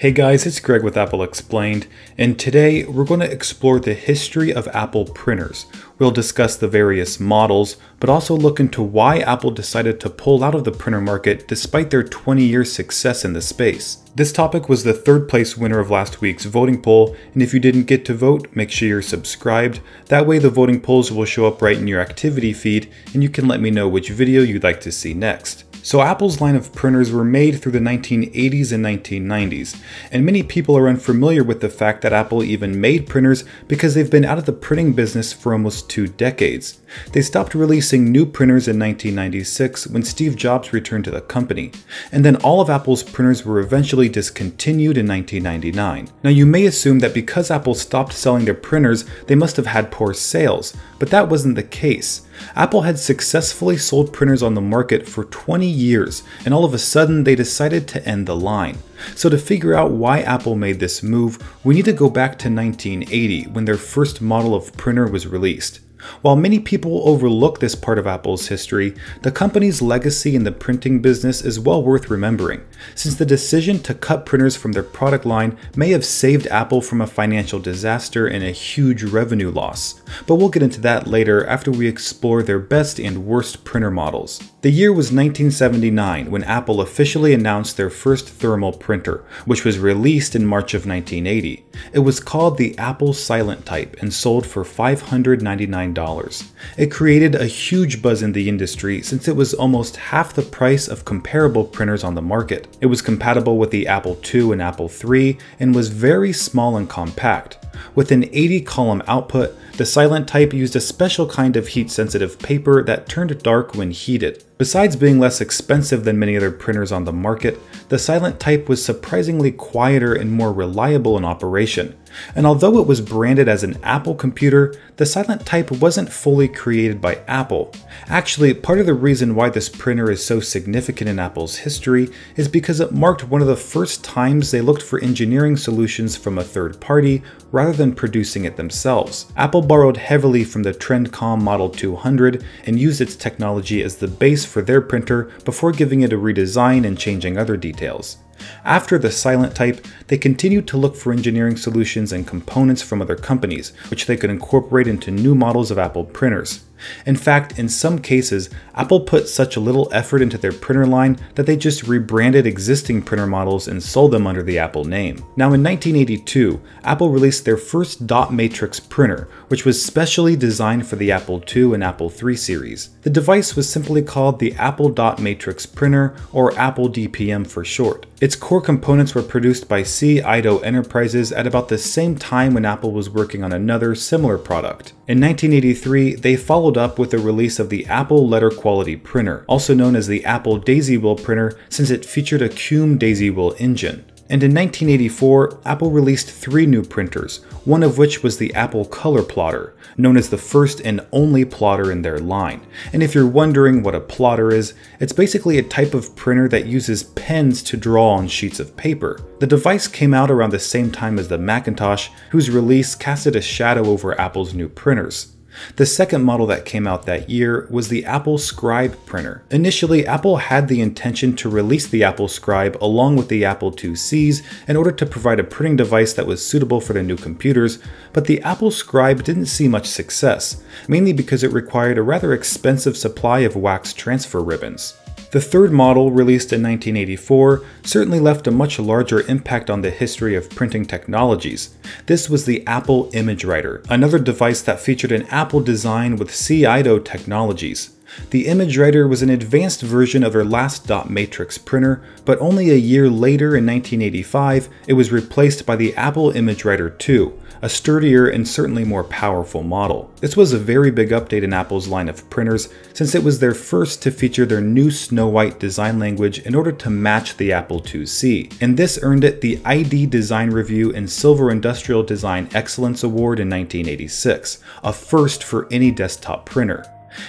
Hey guys, it's Greg with Apple Explained, and today we're going to explore the history of Apple printers. We'll discuss the various models, but also look into why Apple decided to pull out of the printer market despite their 20 year success in the space. This topic was the third place winner of last week's voting poll, and if you didn't get to vote, make sure you're subscribed. That way, the voting polls will show up right in your activity feed, and you can let me know which video you'd like to see next. So Apple's line of printers were made through the 1980s and 1990s, and many people are unfamiliar with the fact that Apple even made printers because they've been out of the printing business for almost two decades. They stopped releasing new printers in 1996 when Steve Jobs returned to the company, and then all of Apple's printers were eventually discontinued in 1999. Now you may assume that because Apple stopped selling their printers, they must have had poor sales, but that wasn't the case. Apple had successfully sold printers on the market for 20 years, and all of a sudden they decided to end the line. So to figure out why Apple made this move, we need to go back to 1980 when their first model of printer was released. While many people overlook this part of Apple's history, the company's legacy in the printing business is well worth remembering, since the decision to cut printers from their product line may have saved Apple from a financial disaster and a huge revenue loss, but we'll get into that later after we explore their best and worst printer models. The year was 1979 when Apple officially announced their first thermal printer, which was released in March of 1980. It was called the Apple Silent Type and sold for $599. It created a huge buzz in the industry since it was almost half the price of comparable printers on the market. It was compatible with the Apple II and Apple III and was very small and compact. With an 80 column output, the silent type used a special kind of heat sensitive paper that turned dark when heated. Besides being less expensive than many other printers on the market, the silent type was surprisingly quieter and more reliable in operation, and although it was branded as an Apple computer, the silent type wasn't fully created by Apple. Actually, part of the reason why this printer is so significant in Apple's history is because it marked one of the first times they looked for engineering solutions from a third party rather than producing it themselves. Apple borrowed heavily from the Trendcom Model 200 and used its technology as the base for their printer before giving it a redesign and changing other details. After the silent type, they continued to look for engineering solutions and components from other companies, which they could incorporate into new models of Apple printers. In fact, in some cases, Apple put such little effort into their printer line that they just rebranded existing printer models and sold them under the Apple name. Now in 1982, Apple released their first dot matrix printer, which was specially designed for the Apple II and Apple III series. The device was simply called the Apple Dot Matrix Printer, or Apple DPM for short. Its core components were produced by C. Ido Enterprises at about the same time when Apple was working on another similar product. In 1983, they followed up with the release of the Apple Letter Quality Printer, also known as the Apple Daisy Wheel printer since it featured a Cume Daisy Wheel engine. And in 1984, Apple released three new printers, one of which was the Apple Color Plotter, known as the first and only plotter in their line. And if you're wondering what a plotter is, it's basically a type of printer that uses pens to draw on sheets of paper. The device came out around the same time as the Macintosh, whose release casted a shadow over Apple's new printers. The second model that came out that year was the Apple Scribe printer. Initially, Apple had the intention to release the Apple Scribe along with the Apple IIcs in order to provide a printing device that was suitable for the new computers, but the Apple Scribe didn't see much success, mainly because it required a rather expensive supply of wax transfer ribbons. The third model, released in 1984, certainly left a much larger impact on the history of printing technologies. This was the Apple ImageWriter, another device that featured an Apple design with CIDO technologies. The ImageWriter was an advanced version of their last dot matrix printer, but only a year later in 1985 it was replaced by the Apple ImageWriter II, a sturdier and certainly more powerful model. This was a very big update in Apple's line of printers, since it was their first to feature their new Snow White design language in order to match the Apple IIc, and this earned it the ID Design Review and Silver Industrial Design Excellence Award in 1986, a first for any desktop printer.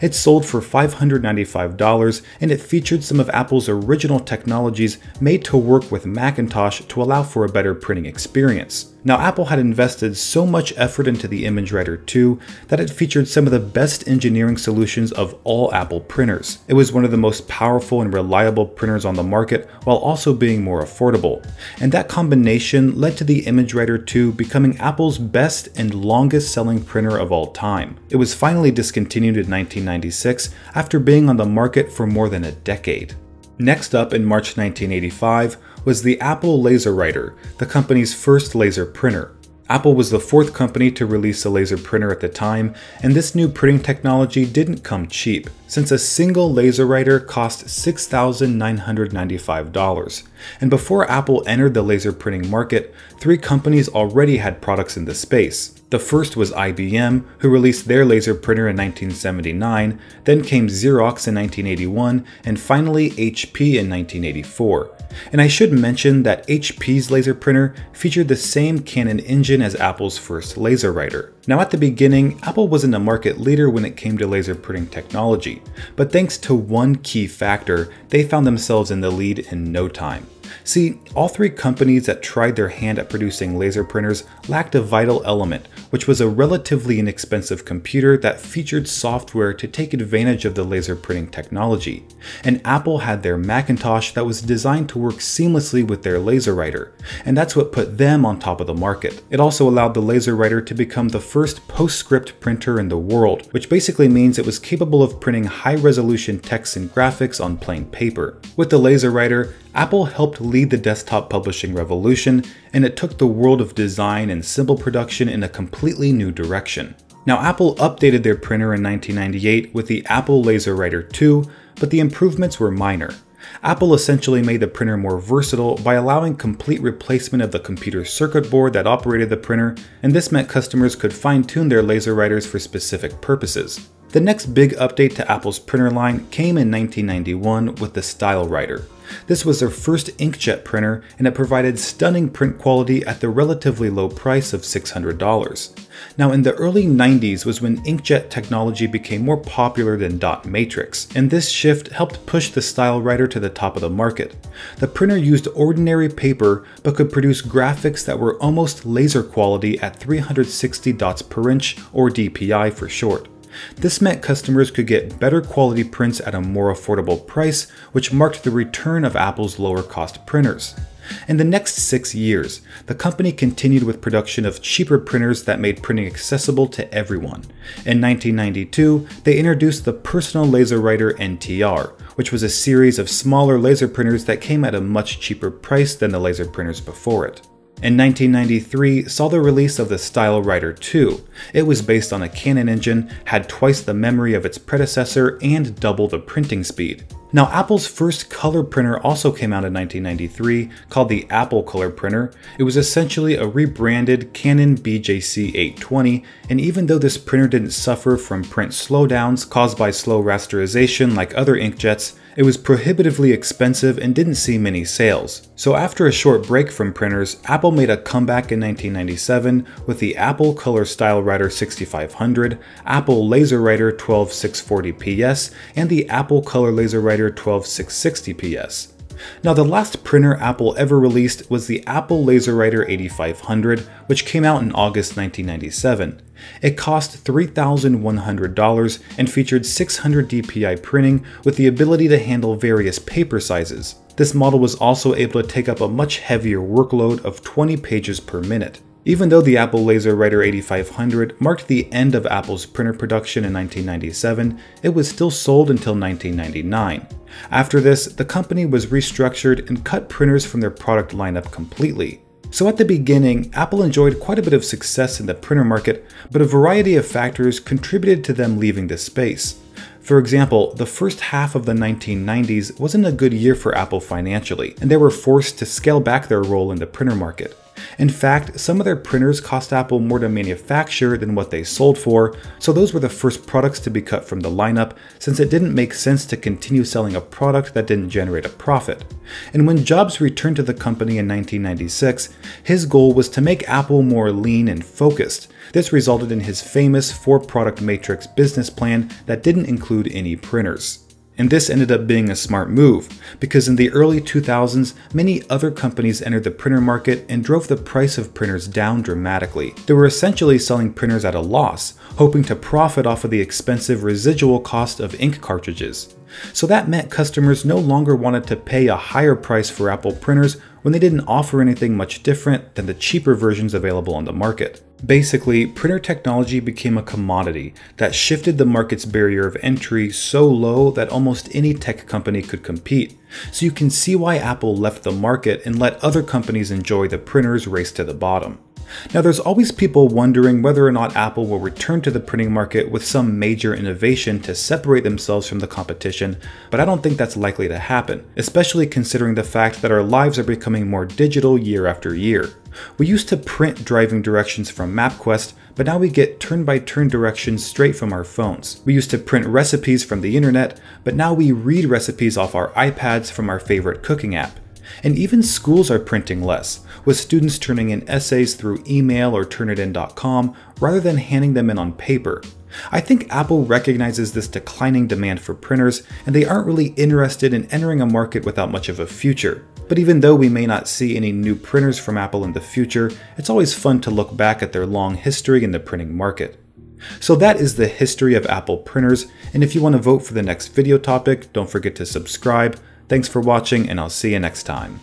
It sold for $595 and it featured some of Apple's original technologies made to work with Macintosh to allow for a better printing experience. Now Apple had invested so much effort into the ImageWriter 2 that it featured some of the best engineering solutions of all Apple printers. It was one of the most powerful and reliable printers on the market while also being more affordable. And that combination led to the ImageWriter 2 becoming Apple's best and longest selling printer of all time. It was finally discontinued in 1996 after being on the market for more than a decade. Next up in March 1985 was the Apple LaserWriter, the company's first laser printer. Apple was the fourth company to release a laser printer at the time, and this new printing technology didn't come cheap, since a single laser writer cost $6,995. And before Apple entered the laser printing market, three companies already had products in the space. The first was IBM, who released their laser printer in 1979, then came Xerox in 1981, and finally HP in 1984. And I should mention that HP's laser printer featured the same Canon engine as Apple's first LaserWriter. Now at the beginning, Apple wasn't a market leader when it came to laser printing technology, but thanks to one key factor, they found themselves in the lead in no time. See, all three companies that tried their hand at producing laser printers lacked a vital element, which was a relatively inexpensive computer that featured software to take advantage of the laser printing technology. And Apple had their Macintosh that was designed to work seamlessly with their LaserWriter, and that's what put them on top of the market. It also allowed the LaserWriter to become the first PostScript printer in the world, which basically means it was capable of printing high-resolution text and graphics on plain paper. With the LaserWriter, Apple helped lead the desktop publishing revolution, and it took the world of design and symbol production in a completely completely new direction. Now Apple updated their printer in 1998 with the Apple LaserWriter 2, but the improvements were minor. Apple essentially made the printer more versatile by allowing complete replacement of the computer circuit board that operated the printer, and this meant customers could fine-tune their laser writers for specific purposes. The next big update to Apple's printer line came in 1991 with the StyleWriter. This was their first inkjet printer and it provided stunning print quality at the relatively low price of $600. Now in the early 90s was when inkjet technology became more popular than dot matrix, and this shift helped push the StyleWriter to the top of the market. The printer used ordinary paper but could produce graphics that were almost laser quality at 360 dots per inch or DPI for short. This meant customers could get better quality prints at a more affordable price, which marked the return of Apple's lower cost printers. In the next six years, the company continued with production of cheaper printers that made printing accessible to everyone. In 1992, they introduced the Personal Laser Writer NTR, which was a series of smaller laser printers that came at a much cheaper price than the laser printers before it. In 1993 saw the release of the Style Rider 2. It was based on a Canon engine, had twice the memory of its predecessor, and double the printing speed. Now Apple's first color printer also came out in 1993, called the Apple Color Printer. It was essentially a rebranded Canon BJC820, and even though this printer didn't suffer from print slowdowns caused by slow rasterization like other inkjets, it was prohibitively expensive and didn't see many sales. So after a short break from printers, Apple made a comeback in 1997 with the Apple Color Style Writer 6500, Apple Laser Writer 12640PS, and the Apple Color Laser Writer 12660PS. Now the last printer Apple ever released was the Apple LaserWriter 8500, which came out in August 1997. It cost $3,100 and featured 600 DPI printing with the ability to handle various paper sizes. This model was also able to take up a much heavier workload of 20 pages per minute. Even though the Apple LaserWriter 8500 marked the end of Apple's printer production in 1997, it was still sold until 1999. After this, the company was restructured and cut printers from their product lineup completely. So at the beginning, Apple enjoyed quite a bit of success in the printer market, but a variety of factors contributed to them leaving this space. For example, the first half of the 1990s wasn't a good year for Apple financially, and they were forced to scale back their role in the printer market. In fact, some of their printers cost Apple more to manufacture than what they sold for, so those were the first products to be cut from the lineup since it didn't make sense to continue selling a product that didn't generate a profit. And when Jobs returned to the company in 1996, his goal was to make Apple more lean and focused. This resulted in his famous four product matrix business plan that didn't include any printers. And this ended up being a smart move, because in the early 2000s, many other companies entered the printer market and drove the price of printers down dramatically. They were essentially selling printers at a loss, hoping to profit off of the expensive residual cost of ink cartridges. So that meant customers no longer wanted to pay a higher price for Apple printers when they didn't offer anything much different than the cheaper versions available on the market. Basically, printer technology became a commodity that shifted the market's barrier of entry so low that almost any tech company could compete. So you can see why Apple left the market and let other companies enjoy the printer's race to the bottom. Now, there's always people wondering whether or not Apple will return to the printing market with some major innovation to separate themselves from the competition, but I don't think that's likely to happen, especially considering the fact that our lives are becoming more digital year after year. We used to print driving directions from MapQuest, but now we get turn by turn directions straight from our phones. We used to print recipes from the internet, but now we read recipes off our iPads from our favorite cooking app and even schools are printing less, with students turning in essays through email or turnitin.com rather than handing them in on paper. I think Apple recognizes this declining demand for printers, and they aren't really interested in entering a market without much of a future. But even though we may not see any new printers from Apple in the future, it's always fun to look back at their long history in the printing market. So that is the history of Apple printers, and if you want to vote for the next video topic, don't forget to subscribe, Thanks for watching, and I'll see you next time.